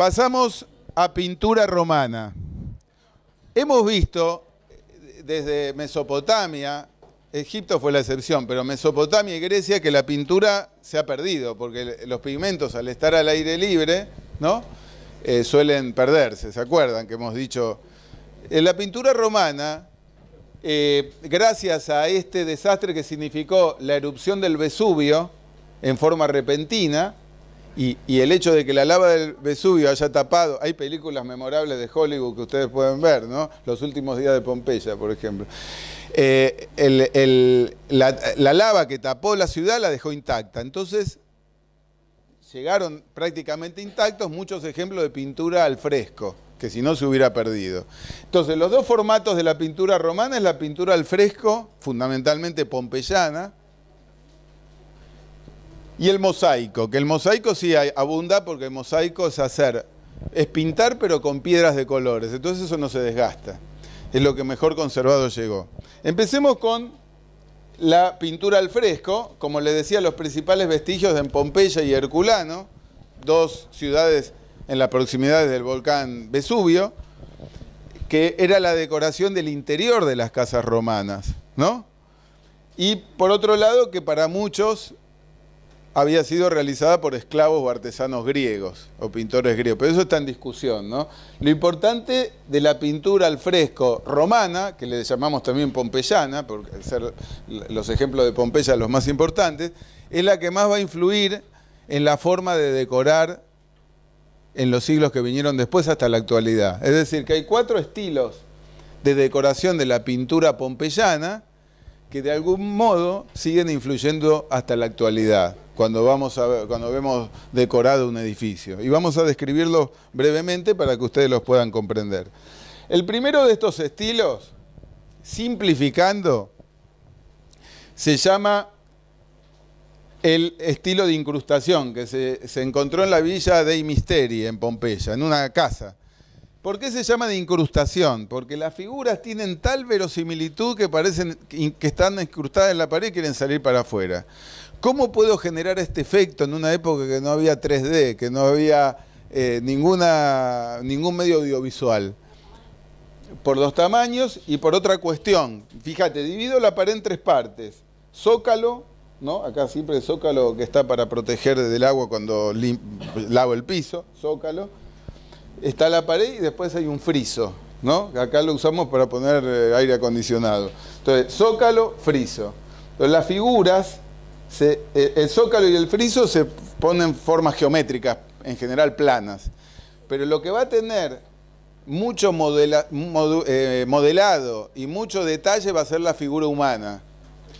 Pasamos a pintura romana. Hemos visto eh, desde Mesopotamia, Egipto fue la excepción, pero Mesopotamia y Grecia que la pintura se ha perdido, porque los pigmentos al estar al aire libre, ¿no? Eh, suelen perderse, ¿se acuerdan que hemos dicho? En la pintura romana, eh, gracias a este desastre que significó la erupción del Vesubio en forma repentina, y, el hecho de que la lava del Vesubio haya tapado, hay películas memorables de Hollywood que ustedes pueden ver, ¿no? Los últimos días de Pompeya, por ejemplo. Eh, la, la lava que tapó la ciudad la dejó intacta. Entonces, llegaron prácticamente intactos muchos ejemplos de pintura al fresco que si no se hubiera perdido. Entonces, los dos formatos de la pintura romana es la pintura al fresco, fundamentalmente pompeyana, y el mosaico, que el mosaico sí abunda porque el mosaico es hacer, es pintar pero con piedras de colores, entonces eso no se desgasta, es lo que mejor conservado llegó. Empecemos con la pintura al fresco, como les decía, los principales vestigios en Pompeya y Herculano, dos ciudades en la proximidad del volcán Vesubio, que era la decoración del interior de las casas romanas, ¿no? Y por otro lado, que para muchos había sido realizada por esclavos o artesanos griegos o pintores griegos, pero eso está en discusión, ¿no? Lo importante de la pintura al fresco romana, que le llamamos también pompeyana, por ser los ejemplos de Pompeya los más importantes, es la que más va a influir en la forma de decorar en los siglos que vinieron después hasta la actualidad. Es decir, que hay cuatro estilos de decoración de la pintura pompeyana, que de algún modo siguen influyendo hasta la actualidad, cuando, vamos a cuando vemos decorado un edificio. Y vamos a describirlo brevemente para que ustedes los puedan comprender. El primero de estos estilos, simplificando, se llama el estilo de incrustación que se, se encontró en la villa dei Misteri, en Pompeya, en una casa. ¿Por qué se llama de incrustación? Porque las figuras tienen tal verosimilitud que parecen que están incrustadas en la pared y quieren salir para afuera. ¿Cómo puedo generar este efecto en una época que no había 3D, que no había eh, ninguna, ningún medio audiovisual? Por dos tamaños y por otra cuestión. Fíjate, divido la pared en tres partes. Zócalo, ¿no? Acá siempre zócalo que está para proteger del agua cuando lavo el piso, zócalo está la pared y después hay un friso, ¿no? Acá lo usamos para poner eh, aire acondicionado. Entonces, zócalo, friso. las figuras, eh, el zócalo y el friso se ponen formas geométricas, en general planas. Pero lo que va a tener mucho eh, modelado y mucho detalle va a ser la figura humana,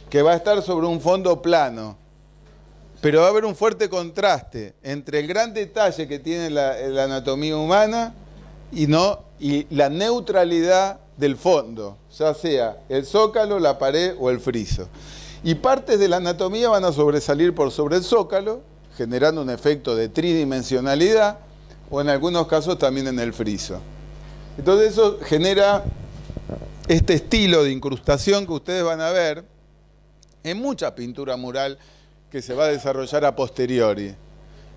que va a estar sobre un fondo plano. Pero va a haber un fuerte contraste entre el gran detalle que tiene la, anatomía humana y, no, y la neutralidad del fondo, ya sea el zócalo, la pared o el friso. Y partes de la anatomía van a sobresalir por sobre el zócalo, generando un efecto de tridimensionalidad, o en algunos casos también en el friso. Entonces eso genera este estilo de incrustación que ustedes van a ver en mucha pintura mural que se va a desarrollar a posteriori.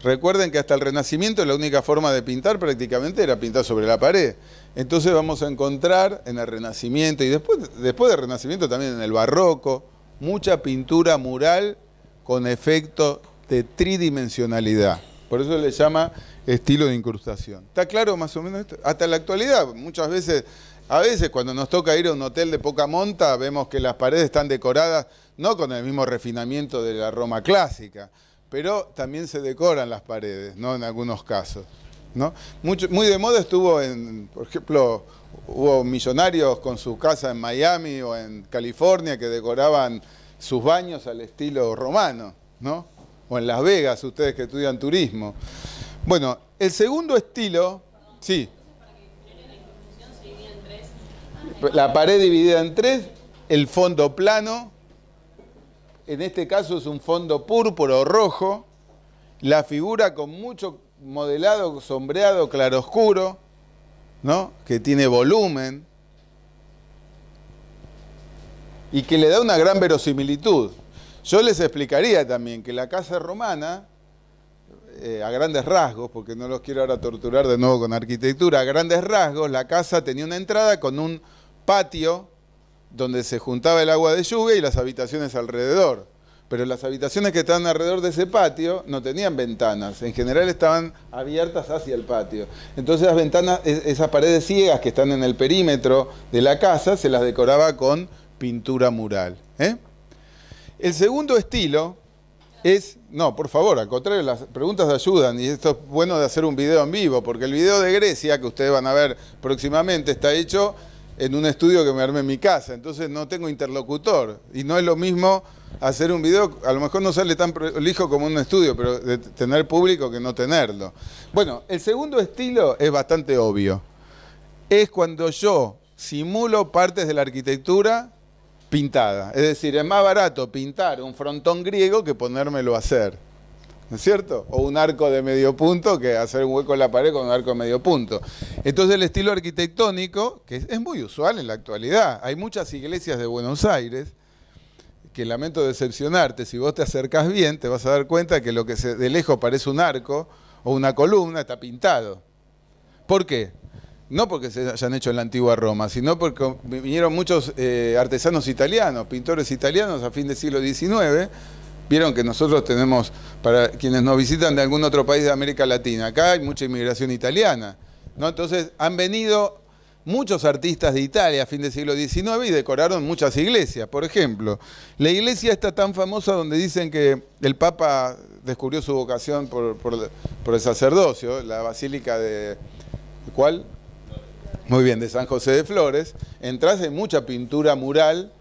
Recuerden que hasta el Renacimiento la única forma de pintar prácticamente era pintar sobre la pared. Entonces vamos a encontrar en el Renacimiento y después, después del Renacimiento también en el Barroco mucha pintura mural con efecto de tridimensionalidad. Por eso le llama estilo de incrustación. ¿Está claro más o menos esto? Hasta la actualidad, muchas veces a veces cuando nos toca ir a un hotel de poca monta, vemos que las paredes están decoradas no con el mismo refinamiento de la Roma clásica, pero también se decoran las paredes, ¿no? En algunos casos. ¿no? Mucho, muy de moda estuvo en, por ejemplo, hubo millonarios con su casa en Miami o en California que decoraban sus baños al estilo romano, ¿no? O en Las Vegas, ustedes que estudian turismo. Bueno, el segundo estilo, sí la pared dividida en tres, el fondo plano, en este caso es un fondo púrpura o rojo, la figura con mucho modelado, sombreado, claroscuro, ¿no? que tiene volumen y que le da una gran verosimilitud. Yo les explicaría también que la casa romana, eh, a grandes rasgos, porque no los quiero ahora torturar de nuevo con arquitectura, a grandes rasgos, la casa tenía una entrada con un patio donde se juntaba el agua de lluvia y las habitaciones alrededor. Pero las habitaciones que estaban alrededor de ese patio no tenían ventanas, en general estaban abiertas hacia el patio. Entonces las ventanas, esas paredes ciegas que están en el perímetro de la casa, se las decoraba con pintura mural. ¿eh? El segundo estilo es, no, por favor, al contrario, las preguntas ayudan y esto es bueno de hacer un video en vivo, porque el video de Grecia, que ustedes van a ver próximamente, está hecho en un estudio que me arme en mi casa, entonces no tengo interlocutor. Y no es lo mismo hacer un video, a lo mejor no sale tan prolijo como un estudio, pero tener público que no tenerlo. Bueno, el segundo estilo es bastante obvio. Es cuando yo simulo partes de la arquitectura pintada. Es decir, es más barato pintar un frontón griego que ponérmelo a hacer es cierto? O un arco de medio punto, que hacer un hueco en la pared con un arco de medio punto. Entonces el estilo arquitectónico, que es muy usual en la actualidad, hay muchas iglesias de Buenos Aires, que lamento decepcionarte, si vos te acercás bien, te vas a dar cuenta que lo que se, de lejos parece un arco o una columna está pintado. ¿Por qué? No porque se hayan hecho en la antigua Roma, sino porque vinieron muchos eh, artesanos italianos, pintores italianos a fin del siglo XIX, Vieron que nosotros tenemos, para quienes nos visitan de algún otro país de América Latina, acá hay mucha inmigración italiana. ¿no? Entonces han venido muchos artistas de Italia a fin del siglo XIX y decoraron muchas iglesias. Por ejemplo, la iglesia está tan famosa donde dicen que el Papa descubrió su vocación por, el sacerdocio, la basílica de... ¿Cuál? Muy bien, de San José de Flores. Entras en mucha pintura mural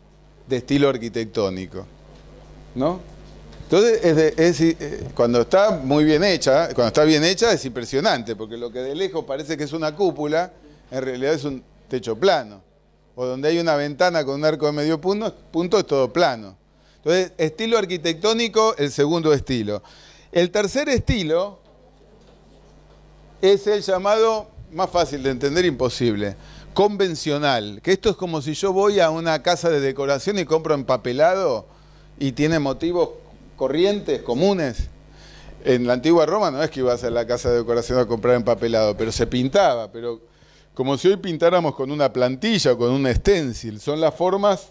de estilo arquitectónico. ¿No? Entonces, eh, cuando está muy bien hecha, cuando está bien hecha es impresionante, porque lo que de lejos parece que es una cúpula, en realidad es un techo plano. O donde hay una ventana con un arco de medio punto, punto es todo plano. Entonces, estilo arquitectónico, el segundo estilo. El tercer estilo es el llamado, más fácil de entender, imposible, convencional. Que esto es como si yo voy a una casa de decoración y compro empapelado y tiene motivos corrientes, comunes. En la antigua Roma no es que ibas a la casa de decoración a comprar empapelado, pero se pintaba. Pero como si hoy pintáramos con una plantilla o con un stencil, son las formas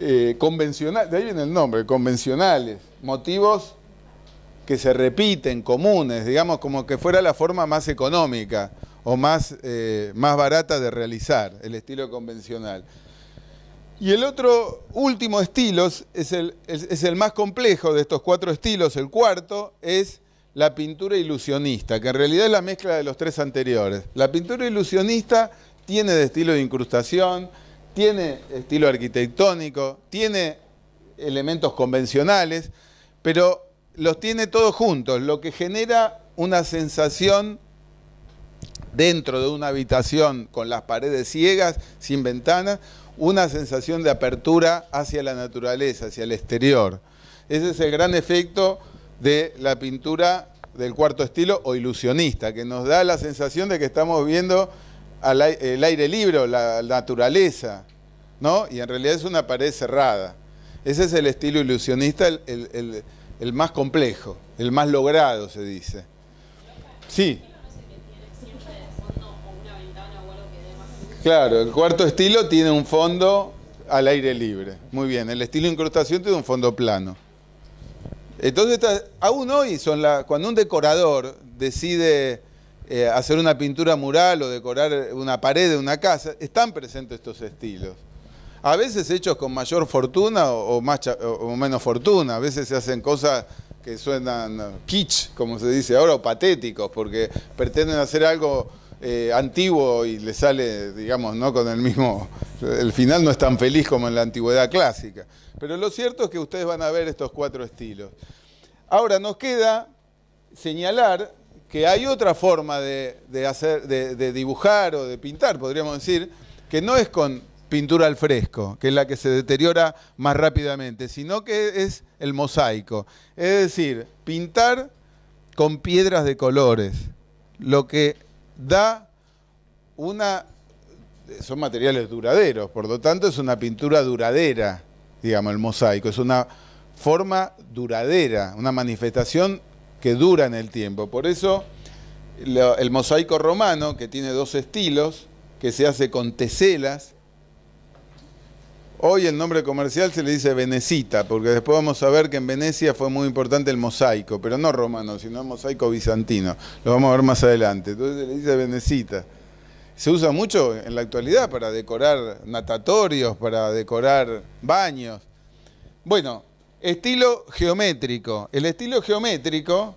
eh, convencionales, de ahí viene el nombre, convencionales, motivos que se repiten, comunes, digamos como que fuera la forma más económica o más, eh, más barata de realizar, el estilo convencional. Y el otro último estilo es el, más complejo de estos cuatro estilos. El cuarto es la pintura ilusionista, que en realidad es la mezcla de los tres anteriores. La pintura ilusionista tiene de estilo de incrustación, tiene estilo arquitectónico, tiene elementos convencionales, pero los tiene todos juntos, lo que genera una sensación dentro de una habitación con las paredes ciegas, sin ventanas, una sensación de apertura hacia la naturaleza, hacia el exterior. Ese es el gran efecto de la pintura del cuarto estilo o ilusionista, que nos da la sensación de que estamos viendo el aire libre, la naturaleza, ¿no? Y en realidad es una pared cerrada. Ese es el estilo ilusionista, el más complejo, el más logrado, se dice. Sí. Claro, el cuarto estilo tiene un fondo al aire libre. Muy bien, el estilo de incrustación tiene un fondo plano. Entonces, aún hoy, son la, cuando un decorador decide eh, hacer una pintura mural o decorar una pared de una casa, están presentes estos estilos. A veces hechos con mayor fortuna o, o menos fortuna, a veces se hacen cosas que suenan kitsch, como se dice ahora, o patéticos, porque pretenden hacer algo eh, antiguo y le sale, digamos, no con el mismo, el final no es tan feliz como en la antigüedad clásica. Pero lo cierto es que ustedes van a ver estos cuatro estilos. Ahora nos queda señalar que hay otra forma de, hacer, de dibujar o de pintar, podríamos decir, que no es con pintura al fresco, que es la que se deteriora más rápidamente, sino que es el mosaico. Es decir, pintar con piedras de colores, lo que da una... Son materiales duraderos, por lo tanto es una pintura duradera, digamos, el mosaico. Es una forma duradera, una manifestación que dura en el tiempo. Por eso el mosaico romano, que tiene dos estilos, que se hace con teselas, Hoy el nombre comercial se le dice Venecita, porque después vamos a ver que en Venecia fue muy importante el mosaico, pero no romano, sino el mosaico bizantino. Lo vamos a ver más adelante. Entonces se le dice Venecita. Se usa mucho en la actualidad para decorar natatorios, para decorar baños. Bueno, estilo geométrico. El estilo geométrico,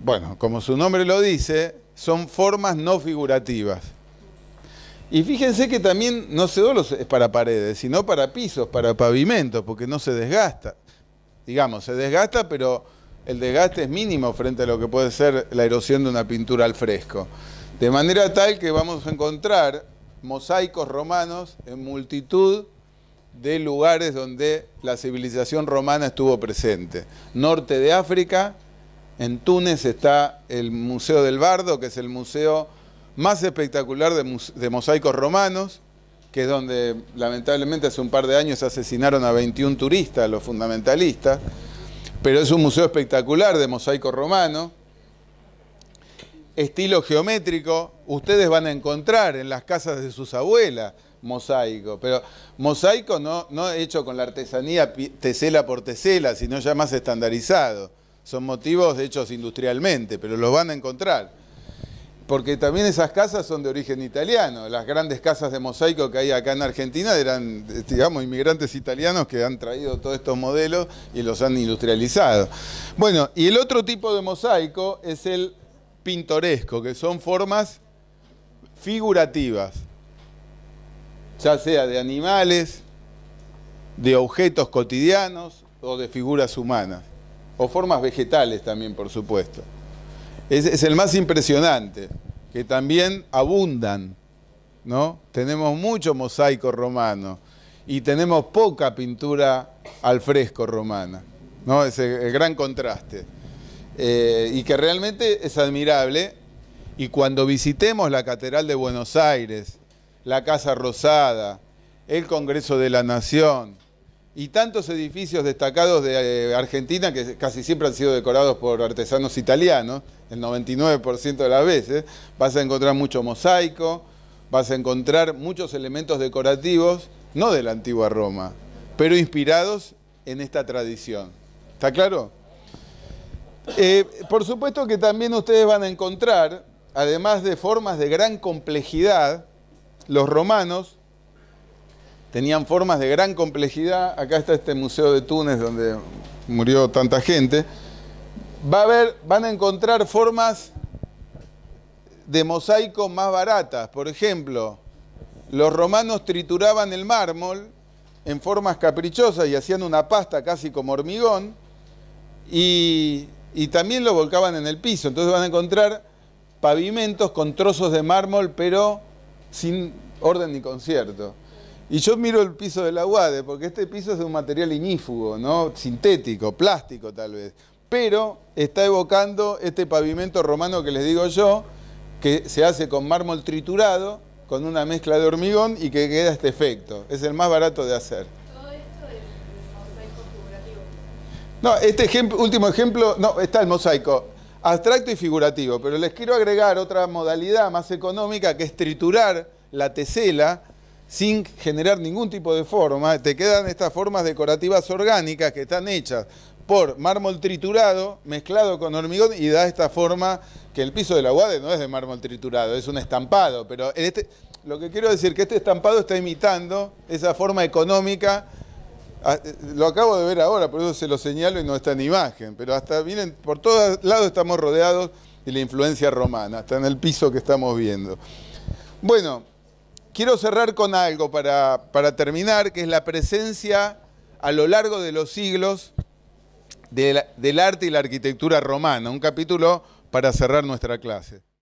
bueno, como su nombre lo dice, son formas no figurativas. Y fíjense que también no solo es para paredes, sino para pisos, para pavimentos, porque no se desgasta. Digamos, se desgasta, pero el desgaste es mínimo frente a lo que puede ser la erosión de una pintura al fresco. De manera tal que vamos a encontrar mosaicos romanos en multitud de lugares donde la civilización romana estuvo presente. Norte de África, en Túnez está el Museo del Bardo, que es el museo más espectacular de, mosaicos romanos, que es donde lamentablemente hace un par de años asesinaron a 21 turistas, los fundamentalistas, pero es un museo espectacular de mosaico romano, estilo geométrico, ustedes van a encontrar en las casas de sus abuelas mosaico, pero mosaico no, no hecho con la artesanía tesela por tesela, sino ya más estandarizado. Son motivos hechos industrialmente, pero los van a encontrar porque también esas casas son de origen italiano. Las grandes casas de mosaico que hay acá en Argentina eran, digamos, inmigrantes italianos que han traído todos estos modelos y los han industrializado. Bueno, y el otro tipo de mosaico es el pintoresco, que son formas figurativas, ya sea de animales, de objetos cotidianos o de figuras humanas, o formas vegetales también, por supuesto es, el más impresionante, que también abundan, ¿no? Tenemos mucho mosaico romano y tenemos poca pintura al fresco romana, ¿no? Es el, gran contraste. Eh, y que realmente es admirable. Y cuando visitemos la Catedral de Buenos Aires, la Casa Rosada, el Congreso de la Nación, y tantos edificios destacados de eh, Argentina que casi siempre han sido decorados por artesanos italianos, el 99% de las veces, vas a encontrar mucho mosaico, vas a encontrar muchos elementos decorativos, no de la antigua Roma, pero inspirados en esta tradición. ¿Está claro? Eh, por supuesto que también ustedes van a encontrar, además de formas de gran complejidad, los romanos tenían formas de gran complejidad. Acá está este museo de Túnez donde murió tanta gente. van a encontrar formas de mosaico más baratas. Por ejemplo, los romanos trituraban el mármol en formas caprichosas y hacían una pasta casi como hormigón y también lo volcaban en el piso. Entonces van a encontrar pavimentos con trozos de mármol pero sin orden ni concierto. Y yo miro el piso de la UADE, porque este piso es de un material inífugo, ¿no? Sintético, plástico tal vez. Pero está evocando este pavimento romano que les digo yo, que se hace con mármol triturado, con una mezcla de hormigón y que queda este efecto. Es el más barato de hacer. Todo esto es mosaico figurativo. No, este último ejemplo, no, está el mosaico abstracto y figurativo, pero les quiero agregar otra modalidad más económica que es triturar la tesela, sin generar ningún tipo de forma, te quedan estas formas decorativas orgánicas que están hechas por mármol triturado mezclado con hormigón y da esta forma que el piso de la UADE no es de mármol triturado, es un estampado, pero este, lo que quiero decir que este estampado está imitando esa forma económica, eh, lo acabo de ver ahora, por eso se lo señalo y no está en imagen, pero hasta miren, por todos lados estamos rodeados de la influencia romana, está en el piso que estamos viendo. Bueno, Quiero cerrar con algo para, terminar, que es la presencia a lo largo de los siglos del arte y la arquitectura romana, un capítulo para cerrar nuestra clase.